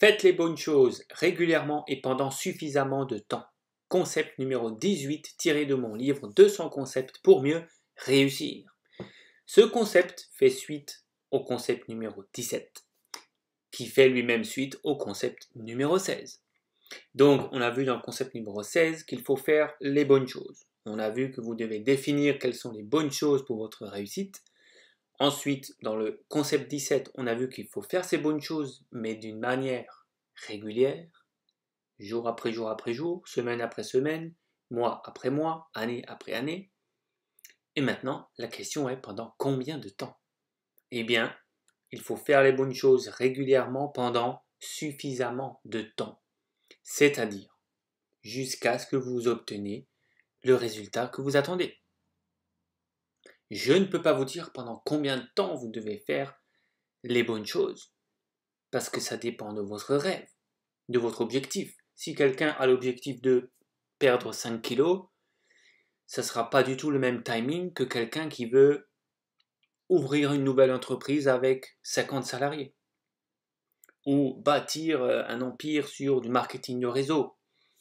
Faites les bonnes choses régulièrement et pendant suffisamment de temps. Concept numéro 18 tiré de mon livre 200 concepts pour mieux réussir. Ce concept fait suite au concept numéro 17, qui fait lui-même suite au concept numéro 16. Donc, on a vu dans le concept numéro 16 qu'il faut faire les bonnes choses. On a vu que vous devez définir quelles sont les bonnes choses pour votre réussite. Ensuite, dans le concept 17, on a vu qu'il faut faire ces bonnes choses, mais d'une manière régulière, jour après jour après jour, semaine après semaine, mois après mois, année après année. Et maintenant, la question est pendant combien de temps Eh bien, il faut faire les bonnes choses régulièrement pendant suffisamment de temps, c'est-à-dire jusqu'à ce que vous obteniez le résultat que vous attendez. Je ne peux pas vous dire pendant combien de temps vous devez faire les bonnes choses, parce que ça dépend de votre rêve, de votre objectif. Si quelqu'un a l'objectif de perdre 5 kilos, ça ne sera pas du tout le même timing que quelqu'un qui veut ouvrir une nouvelle entreprise avec 50 salariés ou bâtir euh, un empire sur du marketing de réseau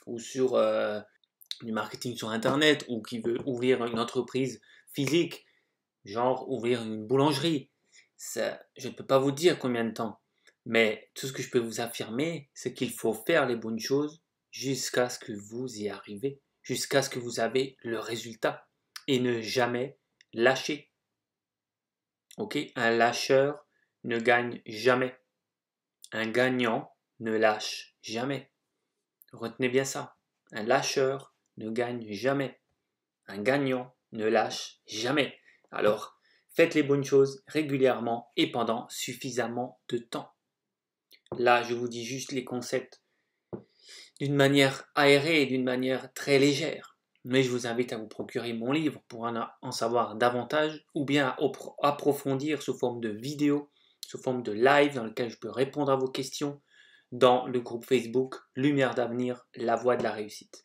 ou sur euh, du marketing sur internet ou qui veut ouvrir une entreprise physique genre ouvrir une boulangerie. je ne peux pas vous dire combien de temps, mais tout ce que je peux vous affirmer, c'est qu'il faut faire les bonnes choses jusqu'à ce que vous y arrivez, jusqu'à ce que vous avez le résultat et ne jamais lâcher. Ok Un lâcheur ne gagne jamais. Un gagnant ne lâche jamais. Retenez bien ça. Un lâcheur ne gagne jamais. Un gagnant ne lâche jamais. Alors, faites les bonnes choses régulièrement et pendant suffisamment de temps. Là, je vous dis juste les concepts d'une manière aérée et d'une manière très légère. Mais je vous invite à vous procurer mon livre pour en savoir davantage ou bien à approfondir sous forme de vidéo, sous forme de live dans lequel je peux répondre à vos questions dans le groupe Facebook Lumière d'avenir, la voie de la réussite.